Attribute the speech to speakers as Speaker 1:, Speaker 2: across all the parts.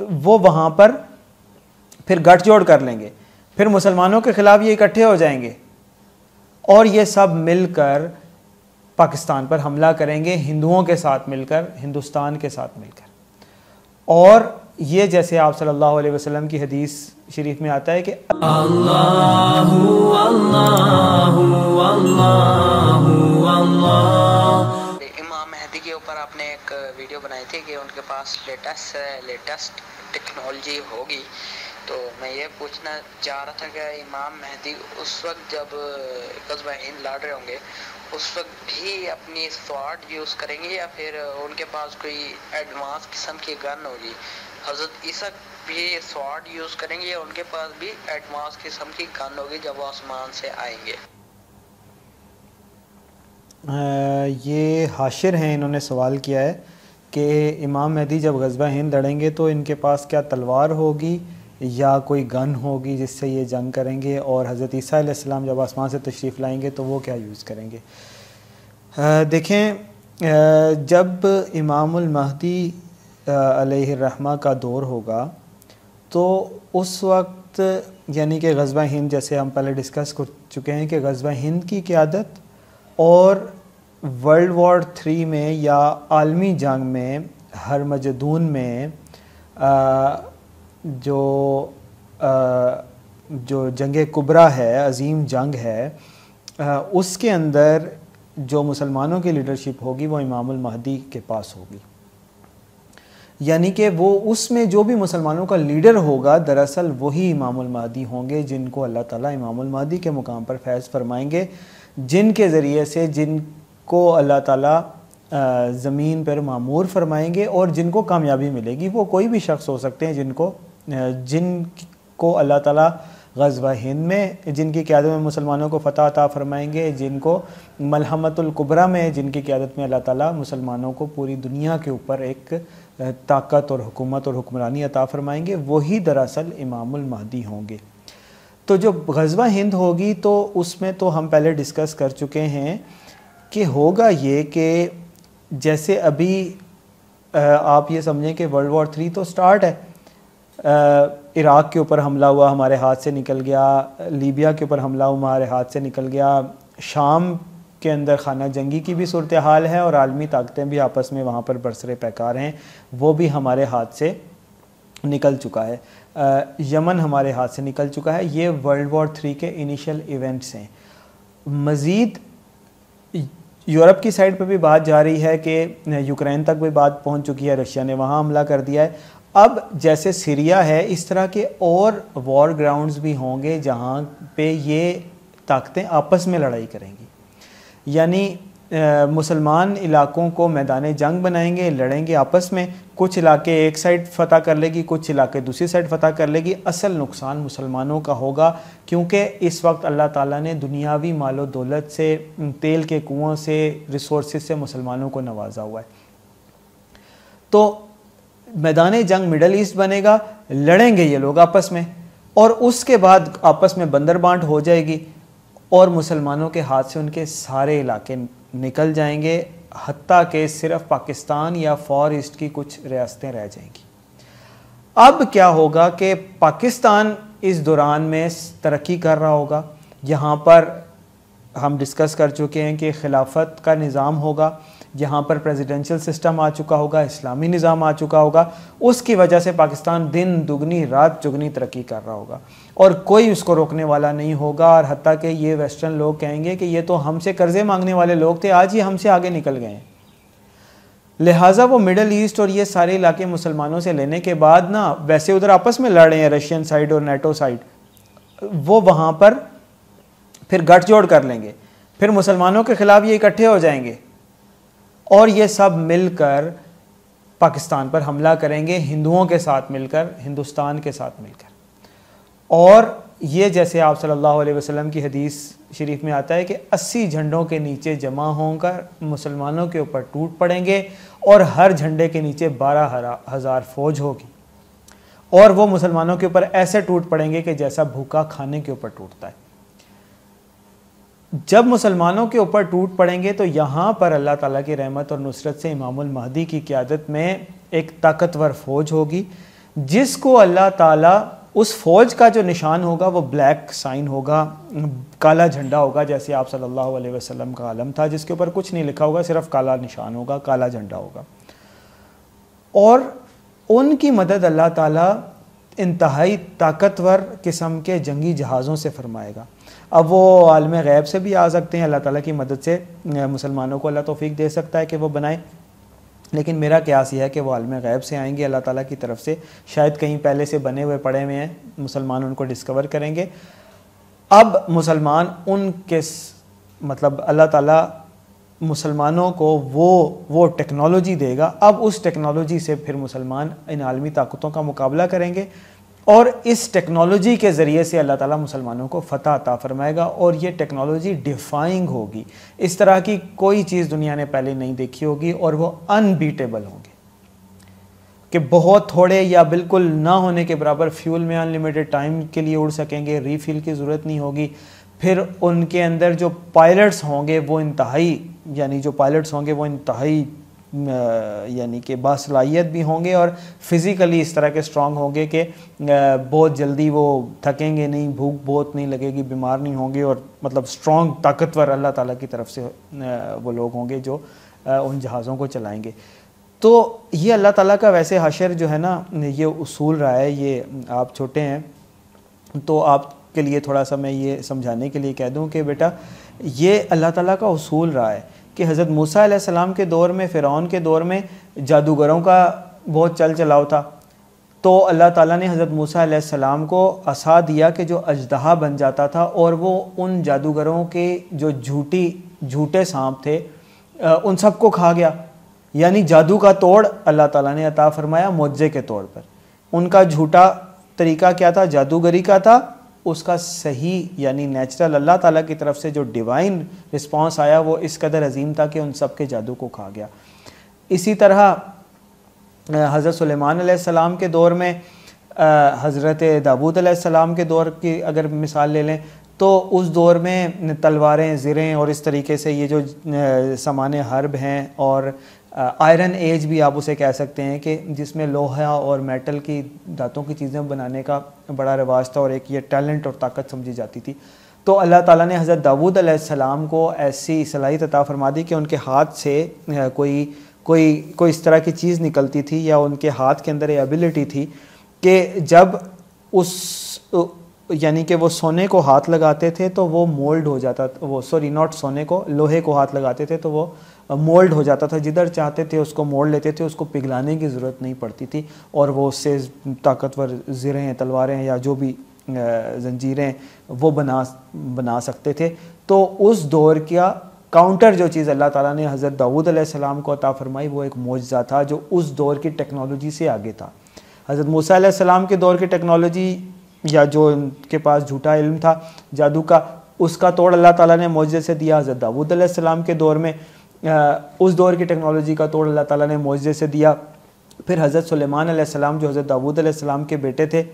Speaker 1: वो वहाँ पर फिर गठजोड़ कर लेंगे फिर मुसलमानों के ख़िलाफ़ ये इकट्ठे हो जाएंगे और ये सब मिलकर पाकिस्तान पर हमला करेंगे हिंदुओं के साथ मिलकर हिंदुस्तान के साथ मिलकर और ये जैसे आप सल्लल्लाहु अलैहि वसल्लम की हदीस शरीफ में आता है कि अल्लाहु अल्लाहु अल्लाहु पर आपने एक वीडियो बनाई थी कि उनके पास लेटेस्ट लेटेस्ट टेक्नोलॉजी होगी तो मैं ये पूछना चाह रहा था कि इमाम मेहदी उस वक्त जब कस्बा हिंद लड़ रहे होंगे उस वक्त भी अपनी स्वाट यूज़ करेंगे या फिर उनके पास कोई एडवांस किस्म की गन होगी हजरत ईसा भी स्वाट यूज़ करेंगे या उनके पास भी एडवांस किस्म की गन होगी जब वो आसमान से आएंगे ये हाशिर हैं इन्होंने सवाल किया है कि इमाम मेहदी जब गजबा हिंद लड़ेंगे तो इनके पास क्या तलवार होगी या कोई गन होगी जिससे ये जंग करेंगे और हज़रत ईसा आसमाम जब आसमान से तशरीफ़ लाएंगे तो वो क्या यूज़ करेंगे आ, देखें आ, जब इमामुल महदी अलैहिर्रहमा का दौर होगा तो उस वक्त यानी कि गजबा हिंद जैसे हम पहले डिस्कस कर चुके हैं कि गजबा हिंद की क्यादत और वर्ल्ड वॉर थ्री में या आलमी जंग में हर मजदून में आ, जो आ, जो जंग कुबरा है अजीम जंग है आ, उसके अंदर जो मुसलमानों की लीडरशिप होगी वो इमामुल महदी के पास होगी यानी कि वो उसमें जो भी मुसलमानों का लीडर होगा दरअसल वही इमामुल महदी होंगे जिनको अल्लाह ताला इमामुल महदी के मुकाम पर फैज़ फरमाएंगे जिनके ज़रिए से जिन को अल्लाह ताला ज़मीन पर मामूर फरमाएंगे और जिनको कामयाबी मिलेगी वो कोई भी शख्स हो सकते हैं जिनको जिन को अल्लाह ताला गजवा हिंद में जिनकी क्यादत में मुसलमानों को फ़तह अता फ़रमाएंगे जिनको मलहमतुल्कुबरा में जिनकी क्यादत में अल्लाह ताला मुसलमानों को पूरी दुनिया के ऊपर एक ताकत और हुकूमत और हुक्मरानी अता फ़रमाएंगे वही दरअसल इमामी होंगे तो जो गजवा हिंद होगी तो उसमें तो हम पहले डिस्कस कर चुके हैं कि होगा ये कि जैसे अभी आप ये समझें कि वर्ल्ड वॉर थ्री तो स्टार्ट है इराक़ के ऊपर हमला हुआ हमारे हाथ से निकल गया लीबिया के ऊपर हमला हुआ हमारे हाथ से निकल गया शाम के अंदर खाना जंगी की भी सूरत हाल है और आलमी ताकतें भी आपस में वहाँ पर बरसरे पैकार हैं वो भी हमारे हाथ से निकल चुका है यमन हमारे हाथ से निकल चुका है ये वर्ल्ड वॉर थ्री के इनिशियल इवेंट्स हैं मज़ीद यूरोप की साइड पर भी बात जा रही है कि यूक्रेन तक भी बात पहुंच चुकी है रशिया ने वहाँ हमला कर दिया है अब जैसे सीरिया है इस तरह के और वॉर ग्राउंड्स भी होंगे जहाँ पे ये ताकतें आपस में लड़ाई करेंगी यानी मुसलमान इलाकों को मैदान जंग बनाएंगे लड़ेंगे आपस में कुछ इलाके एक साइड फतह कर लेगी कुछ इलाके दूसरी साइड फतह कर लेगी असल नुकसान मुसलमानों का होगा क्योंकि इस वक्त अल्लाह ताला ने दुनियावी मालो दौलत से तेल के कुओं से रिसोर्स से मुसलमानों को नवाजा हुआ है तो मैदान जंग मिडल ईस्ट बनेगा लड़ेंगे ये लोग आपस में और उसके बाद आपस में बंदर बांट हो जाएगी और मुसलमानों के हाथ से उनके सारे इलाके निकल जाएंगे हती के सिर्फ पाकिस्तान या फॉर ईस्ट की कुछ रियासतें रह जाएंगी अब क्या होगा कि पाकिस्तान इस दौरान में तरक्की कर रहा होगा यहाँ पर हम डिस्कस कर चुके हैं कि खिलाफत का निज़ाम होगा जहाँ पर प्रेसिडेंशियल सिस्टम आ चुका होगा इस्लामी निज़ाम आ चुका होगा उसकी वजह से पाकिस्तान दिन दुगनी रात चुगनी तरक्की कर रहा होगा और कोई उसको रोकने वाला नहीं होगा और हती कि ये वेस्टर्न लोग कहेंगे कि ये तो हमसे कर्ज़े मांगने वाले लोग थे आज ही हमसे आगे निकल गए लिहाजा वो मिडल ईस्ट और ये सारे इलाके मुसलमानों से लेने के बाद ना वैसे उधर आपस में लड़ रहे हैं रशियन साइड और नेटो साइड वो वहाँ पर फिर गठजोड़ कर लेंगे फिर मुसलमानों के ख़िलाफ़ ये इकट्ठे हो जाएंगे और ये सब मिलकर पाकिस्तान पर हमला करेंगे हिंदुओं के साथ मिलकर हिंदुस्तान के साथ मिलकर और ये जैसे आप सल्लल्लाहु अलैहि वसल्लम की हदीस शरीफ में आता है कि अस्सी झंडों के नीचे जमा होकर मुसलमानों के ऊपर टूट पड़ेंगे और हर झंडे के नीचे बारह हज़ार फौज होगी और वो मुसलमानों के ऊपर ऐसे टूट पड़ेंगे कि जैसा भूखा खाने के ऊपर टूटता है जब मुसलमानों के ऊपर टूट पड़ेंगे तो यहाँ पर अल्लाह ताला की रहमत और नुसरत से इमामुल महदी की क्यादत में एक ताकतवर फ़ौज होगी जिसको अल्लाह ताला उस फ़ौज का जो निशान होगा वो ब्लैक साइन होगा काला झंडा होगा जैसे आप सल्लल्लाहु अलैहि वसल्लम का आलम था जिसके ऊपर कुछ नहीं लिखा होगा सिर्फ काला निशान होगा काला झंडा होगा और उनकी मदद अल्लाह ताली इंतहाई ताकतवर किस्म के जंगी जहाज़ों से फरमाएगा अब वो आलम गैब से भी आ सकते हैं अल्लाह ताला की मदद से मुसलमानों को अल्लाह तोफ़ी दे सकता है कि वो बनाए लेकिन मेरा क्यास यह है कि वो आलम गैब से आएंगे अल्लाह ताला की तरफ से शायद कहीं पहले से बने हुए पड़े हुए हैं मुसलमान उनको डिस्कवर करेंगे अब मुसलमान उनके मतलब अल्लाह ताला मुसलमानों को वो वो टेक्नोलॉजी देगा अब उस टेक्नोलॉजी से फिर मुसलमान इन आलमी ताकतों का मुकाबला करेंगे और इस टेक्नोलॉजी के ज़रिए से अल्लाह ताला मुसलमानों को फ़तह अता फरमाएगा और ये टेक्नोलॉजी डिफाइंग होगी इस तरह की कोई चीज़ दुनिया ने पहले नहीं देखी होगी और वो अनबीटेबल होंगे कि बहुत थोड़े या बिल्कुल ना होने के बराबर फ्यूल में अनलिमिटेड टाइम के लिए उड़ सकेंगे रीफिल की ज़रूरत नहीं होगी फिर उनके अंदर जो पायलट्स होंगे वो इंतहाई यानी जो पायलट्स होंगे वो इंतहाई यानी कि बासलाहियत भी होंगे और फिज़िकली इस तरह के स्ट्रॉन्ग होंगे कि बहुत जल्दी वो थकेंगे नहीं भूख बहुत नहीं लगेगी बीमार नहीं होंगे और मतलब स्ट्रॉन्ग ताकतवर अल्लाह ताला की तरफ से वो लोग होंगे जो उन जहाज़ों को चलाएंगे तो ये अल्लाह ताला का वैसे हशर जो है ना ये उसूल रहा है ये आप छोटे हैं तो आप के लिए थोड़ा सा मैं ये समझाने के लिए कह दूँ कि बेटा ये अल्लाह ताला का असूल रहा है कि हज़रत मूसा सलाम के दौर में फ़िरौन के दौर में जादूगरों का बहुत चल चलाव था तो अल्लाह ताला ने हज़रत मूसा सलाम को असा दिया कि जो अजदहा बन जाता था और वो उन जादूगरों के जो झूठी झूठे सांप थे उन सबको खा गया यानी जादू का तोड़ अल्लाह ताला ने अता फरमाया मुआवजे के तौर पर उनका झूठा तरीका क्या था जादूगरी का था उसका सही यानी नेचुरल अल्लाह ताला की तरफ से जो डिवाइन रिस्पांस आया वो इस कदर अजीम था कि उन सब के जादू को खा गया इसी तरह हज़रत सुलेमान सलाम के दौर में हज़रत दाऊद सलाम के दौर की अगर मिसाल ले लें तो उस दौर में तलवारें ज़रें और इस तरीके से ये जो सामान हर्ब हैं और आयरन एज भी आप उसे कह सकते हैं कि जिसमें लोहा और मेटल की दांतों की चीज़ें बनाने का बड़ा रिवाज था और एक ये टैलेंट और ताकत समझी जाती थी तो अल्लाह ताला ने हज़रत दाऊद अलैहिस्सलाम को ऐसी सलाही तता फरमा दी कि उनके हाथ से कोई कोई कोई इस तरह की चीज़ निकलती थी या उनके हाथ के अंदर ये एबिलिटी थी कि जब उस यानी कि वो सोने को हाथ लगाते थे तो वो मोल्ड हो जाता वो सॉरी नॉट सोने को लोहे को हाथ लगाते थे तो वो मोल्ड हो जाता था जिधर चाहते थे उसको मोड़ लेते थे उसको पिघलाने की ज़रूरत नहीं पड़ती थी और वो उससे ताकतवर ज़रें तलवारें या जो भी जंजीरें वो बना बना सकते थे तो उस दौर का काउंटर जो चीज़ अल्लाह ताला ने हज़रत दाऊद अलैहिस्सलाम को अता फरमाई वो एक मौजा था जो उस दौर की टेक्नोलॉजी से आगे था हज़रत मूसा अलैहिस्सलाम के दौर की टेक्नोलॉजी या जो उनके पास झूठा इल्म था जादू का उसका तोड़ अल्लाह ताला ने मौजे से दिया हज़रत दाऊद अलैहिस्सलाम के दौर में उस दौर की टेक्नोलॉजी का तोड़ अल्लाह ताला ने मुआजे से दिया फिर हज़रत सलेमान सलाम जो हज़रत दाऊद सलाम के बेटे थे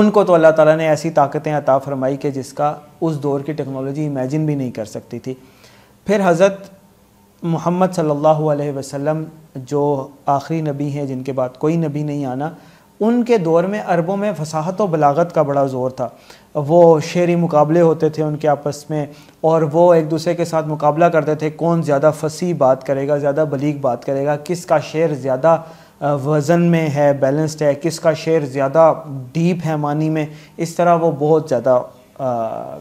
Speaker 1: उनको तो अल्लाह ताला ने ऐसी ताकतें अता फरमाई कि जिसका उस दौर की टेक्नोलॉजी इमेजिन भी नहीं कर सकती थी फिर हज़रत मोहम्मद सल्लल्लाहु अलैहि वसल्लम जो आखिरी नबी हैं जिनके बाद कोई नबी नहीं आना उनके दौर में अरबों में फसाहत और बलागत का बड़ा ज़ोर था वो शेरी मुकाबले होते थे उनके आपस में और वो एक दूसरे के साथ मुकाबला करते थे कौन ज़्यादा फसी बात करेगा ज़्यादा बलीग बात करेगा किसका शेर ज़्यादा वज़न में है बैलेंस्ड है किसका शेर ज़्यादा डीप है मानी में इस तरह वो बहुत ज़्यादा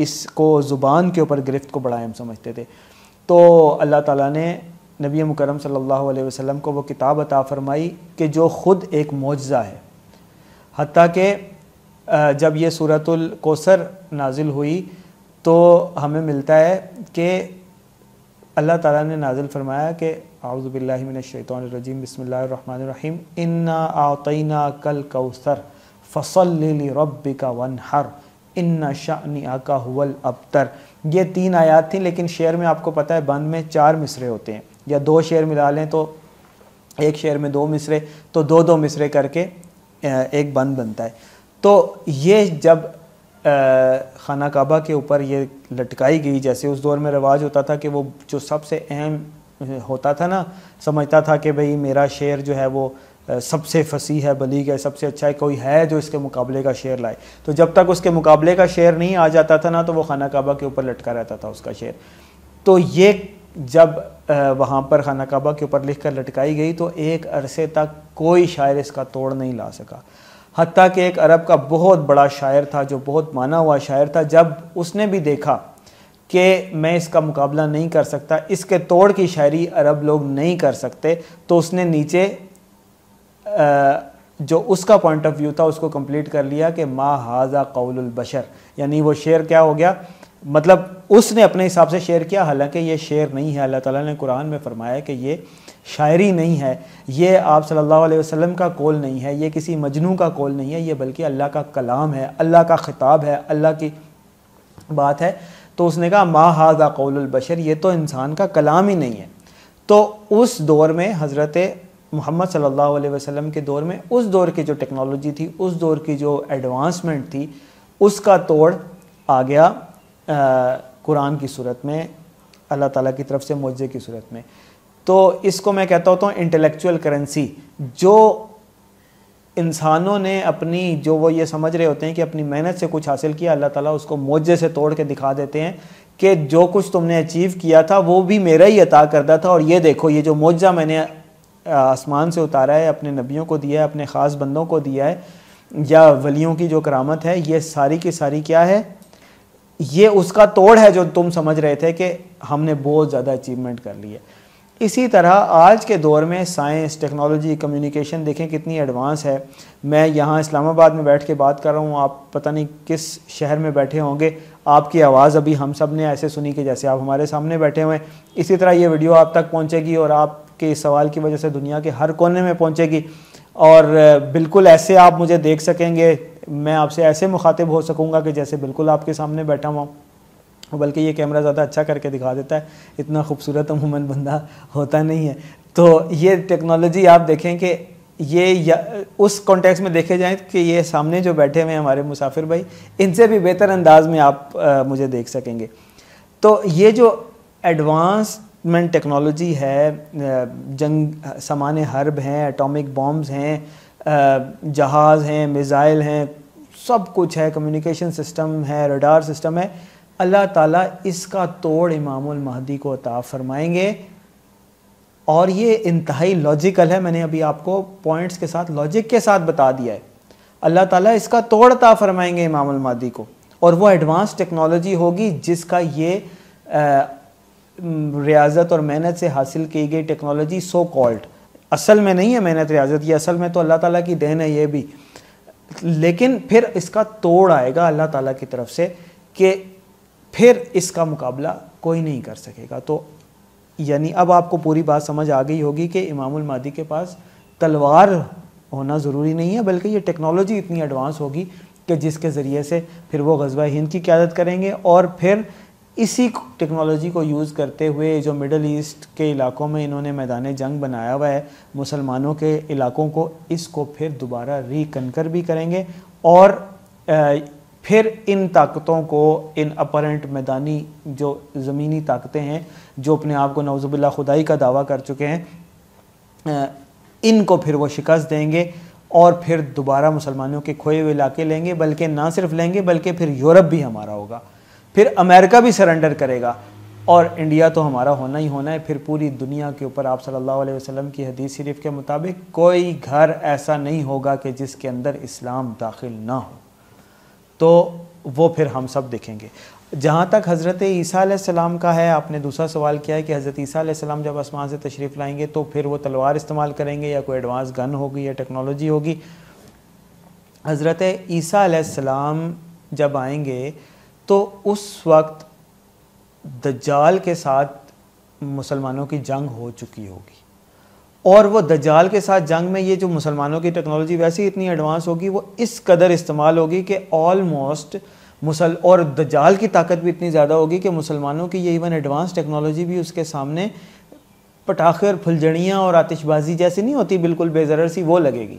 Speaker 1: इसको ज़ुबान के ऊपर गिरफ्त को बड़ा अहम समझते थे तो अल्लाह ताला ने नबी मुकरम सल्लल्लाहु अलैहि वसल्लम को वो किताब अता फ़रमाई कि जो ख़ुद एक मुआजा है हती के जब ये सूरतुल कोसर नाजिल हुई तो हमें मिलता है कि अल्लाह ताला ने नाजिल फरमाया कि आउज़बिल्लिमिनशैतरजीम बसमीम इन्ना आतना कल कौसर फसल रब का वन हर इन्ना शानी आका हुल अबतर ये तीन आयात थी लेकिन शेयर में आपको पता है बंद में चार मिसरे होते हैं या दो शेर मिला लें तो एक शेर में दो मिसरे तो दो दो मिसरे करके एक बंद बनता है तो ये जब खाना काबा के ऊपर ये लटकाई गई जैसे उस दौर में रिवाज होता था कि वो जो सबसे अहम होता था ना समझता था कि भाई मेरा शेर जो है वो सबसे फसी है बलीग है सबसे अच्छा है कोई है जो इसके मुकाबले का शेर लाए तो जब तक उसके मुकाबले का शेर नहीं आ जाता था ना तो वो खाना काबा के ऊपर लटका रहता था उसका शेर तो ये जब वहाँ पर खाना काबा के ऊपर लिख कर लटकाई गई तो एक अरसे तक कोई शायर इसका तोड़ नहीं ला सका हती कि एक अरब का बहुत बड़ा शायर था जो बहुत माना हुआ शायर था जब उसने भी देखा कि मैं इसका मुकाबला नहीं कर सकता इसके तोड़ की शायरी अरब लोग नहीं कर सकते तो उसने नीचे जो उसका पॉइंट ऑफ व्यू था उसको कंप्लीट कर लिया कि मा हाजा कौलबशर यानी वो शेर क्या हो गया मतलब उसने अपने हिसाब से शेयर किया हालांकि ये शेयर नहीं है अल्लाह ताला ने कुरान में फरमाया कि ये शायरी नहीं है ये आप सल्लल्लाहु अलैहि वसल्लम का कौल नहीं है ये किसी मजनू का कौल नहीं है ये बल्कि अल्लाह का कलाम है अल्लाह का ख़िताब है अल्लाह की बात है तो उसने कहा मा हाजा कौलबशर ये तो इंसान का कलाम ही नहीं है तो उस दौर में हज़रत मोहम्मद सल्लल्लाहु अलैहि वसल्लम के दौर में उस दौर की जो टेक्नोलॉजी थी उस दौर की जो एडवांसमेंट थी उसका तोड़ आ गया कुरान की सूरत में अल्लाह ताला की तरफ से मुआवजे की सूरत में तो इसको मैं कहता होता हूँ इंटेलेक्चुअल तो करेंसी जो इंसानों ने अपनी जो वो ये समझ रहे होते हैं कि अपनी मेहनत से कुछ हासिल किया अल्लाह ताला उसको मुआवजे से तोड़ के दिखा देते हैं कि जो कुछ तुमने अचीव किया था वो भी मेरा ही अता करता था और ये देखो ये जो मुआवजा मैंने आसमान से उतारा है अपने नबियों को दिया है अपने ख़ास बंदों को दिया है या वलियों की जो करामत है ये सारी की सारी क्या है ये उसका तोड़ है जो तुम समझ रहे थे कि हमने बहुत ज़्यादा अचीवमेंट कर ली है इसी तरह आज के दौर में साइंस टेक्नोलॉजी कम्युनिकेशन देखें कितनी एडवांस है मैं यहाँ इस्लामाबाद में बैठ के बात कर रहा हूँ आप पता नहीं किस शहर में बैठे होंगे आपकी आवाज़ अभी हम सब ने ऐसे सुनी कि जैसे आप हमारे सामने बैठे हुए हैं इसी तरह ये वीडियो आप तक पहुँचेगी और आपके इस सवाल की वजह से दुनिया के हर कोने में पहुँचेगी और बिल्कुल ऐसे आप मुझे देख सकेंगे मैं आपसे ऐसे मुखातिब हो सकूँगा कि जैसे बिल्कुल आपके सामने बैठा हुआ हूँ बल्कि ये कैमरा ज़्यादा अच्छा करके दिखा देता है इतना खूबसूरत अमूमन बंदा होता नहीं है तो ये टेक्नोलॉजी आप देखें कि ये उस कॉन्टेक्स्ट में देखे जाएं कि ये सामने जो बैठे हुए हैं हमारे मुसाफिर भाई इनसे भी बेहतर अंदाज में आप आ, मुझे देख सकेंगे तो ये जो एडवांस मेंट टेक्नोलॉजी है जंग सामान हर्ब हैं एटॉमिक बॉम्ब्स हैं जहाज़ हैं मिज़ाइल हैं सब कुछ है कम्युनिकेशन सिस्टम है रडार सिस्टम है अल्लाह ताला इसका तोड़ इमामुल महदी को अता फरमाएंगे और ये इंतहाई लॉजिकल है मैंने अभी आपको पॉइंट्स के साथ लॉजिक के साथ बता दिया है अल्लाह ताला इसका तोड़ अता फरमाएंगे इमामुल महदी को और वो एडवांस टेक्नोलॉजी होगी जिसका ये रियाजत और मेहनत से हासिल की गई टेक्नोलॉजी सो कॉल्ड असल में नहीं है मेहनत रियाजत ये असल में तो अल्लाह ताला की देन है ये भी लेकिन फिर इसका तोड़ आएगा अल्लाह ताला की तरफ से कि फिर इसका मुकाबला कोई नहीं कर सकेगा तो यानी अब आपको पूरी बात समझ आ गई होगी कि इमामुल मादी के पास तलवार होना ज़रूरी नहीं है बल्कि ये टेक्नोलॉजी इतनी एडवांस होगी कि जिसके ज़रिए से फिर वो गजबा हिंद की क्यादत करेंगे और फिर इसी टेक्नोलॉजी को यूज़ करते हुए जो मिडल ईस्ट के इलाकों में इन्होंने मैदान जंग बनाया हुआ है मुसलमानों के इलाकों को इसको फिर दोबारा रिकनकर भी करेंगे और फिर इन ताकतों को इन अपरेंट मैदानी जो ज़मीनी ताकतें हैं जो अपने आप को नवजुबिल्ला खुदाई का दावा कर चुके हैं इनको फिर वो शिकस्त देंगे और फिर दोबारा मुसलमानों के खोए हुए इलाके लेंगे बल्कि ना सिर्फ लेंगे बल्कि फिर यूरोप भी हमारा होगा फिर अमेरिका भी सरेंडर करेगा और इंडिया तो हमारा होना ही होना है फिर पूरी दुनिया के ऊपर आप सल्लल्लाहु अलैहि वसल्लम की हदीस शरीफ के मुताबिक कोई घर ऐसा नहीं होगा कि जिसके अंदर इस्लाम दाखिल ना हो तो वो फिर हम सब देखेंगे जहाँ तक हज़रत ईसा सलाम का है आपने दूसरा सवाल किया है कि हज़रत ईसा सलाम जब आसमान से तशरीफ़ लाएंगे तो फिर वो तलवार इस्तेमाल करेंगे या कोई एडवांस गन होगी या टेक्नोलॉजी होगी हज़रत ईसा सलाम जब आएंगे तो उस वक्त दज्जाल के साथ मुसलमानों की जंग हो चुकी होगी और वो दज्जाल के साथ जंग में ये जो मुसलमानों की टेक्नोलॉजी वैसे ही इतनी एडवांस होगी वो इस कदर इस्तेमाल होगी कि ऑलमोस्ट मुसल और दज्जाल की ताकत भी इतनी ज़्यादा होगी कि मुसलमानों की ये इवन एडवांस टेक्नोलॉजी भी उसके सामने पटाखे और फुलझड़ियाँ और आतिशबाजी जैसी नहीं होती बिल्कुल बेजर सी वो लगेगी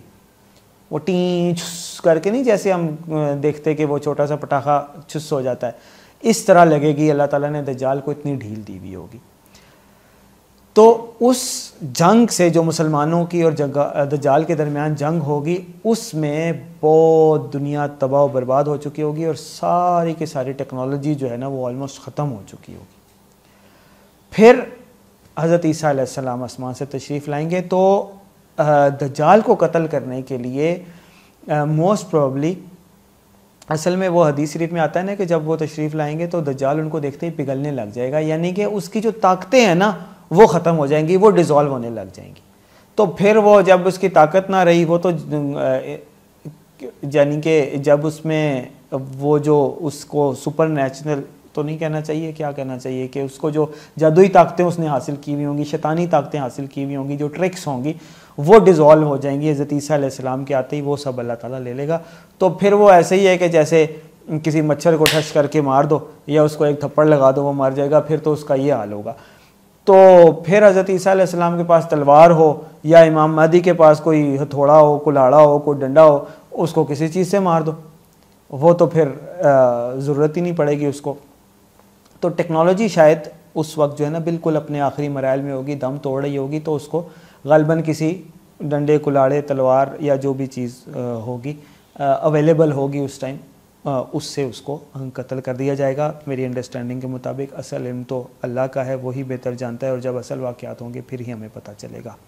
Speaker 1: वो टींच करके नहीं जैसे हम देखते कि वो छोटा सा पटाखा चुस हो जाता है इस तरह लगेगी अल्लाह ताला ने दजाल को इतनी ढील दी हुई होगी तो उस जंग से जो मुसलमानों की और जगह दजाल के दरमियान जंग होगी उसमें बहुत दुनिया तबाह बर्बाद हो चुकी होगी और सारी की सारी टेक्नोलॉजी जो है ना वो ऑलमोस्ट ख़त्म हो चुकी होगी फिर हज़रत ईसा आसमान से तशरीफ़ लाएंगे तो दजाल को कत्ल करने के लिए मोस्ट प्रॉब्ली असल में वो हदीस शरीफ में आता है ना कि जब वो तशरीफ़ लाएंगे तो दजाल उनको देखते ही पिघलने लग जाएगा यानी कि उसकी जो ताकतें हैं ना वो ख़त्म हो जाएंगी वो डिज़ोल्व होने लग जाएंगी तो फिर वो जब उसकी ताकत ना रही वो तो यानी कि जब उसमें वो जो उसको सुपर नेचुरल तो नहीं कहना चाहिए क्या कहना चाहिए कि उसको जो जादुई ताकतें उसने हासिल की हुई होंगी शैतानी ताकतें हासिल की हुई होंगी जो ट्रिक्स होंगी वो डिज़ोल्व हो जाएंगी हज़रत ईसीम के आते ही वो सब अल्लाह ताला ले लेगा तो फिर वो ऐसे ही है कि जैसे किसी मच्छर को ठस करके मार दो या उसको एक थप्पड़ लगा दो वो मर जाएगा फिर तो उसका ये हाल होगा तो फिर हज़रत ईसीम के पास तलवार हो या इमाम महदी के पास कोई हथौड़ा हो कुल्हाड़ा हो कोई डंडा हो उसको किसी चीज़ से मार दो वो तो फिर ज़रूरत ही नहीं पड़ेगी उसको तो टेक्नोलॉजी शायद उस वक्त जो है ना बिल्कुल अपने आखिरी मराइल में होगी दम तोड़ रही होगी तो उसको गलबन किसी डंडे कुलाड़े तलवार या जो भी चीज़ होगी अवेलेबल होगी उस टाइम उससे उसको कत्ल कर दिया जाएगा मेरी अंडरस्टैंडिंग के मुताबिक असल इम तो अल्लाह का है वही बेहतर जानता है और जब असल वाक़ात होंगे फिर ही हमें पता चलेगा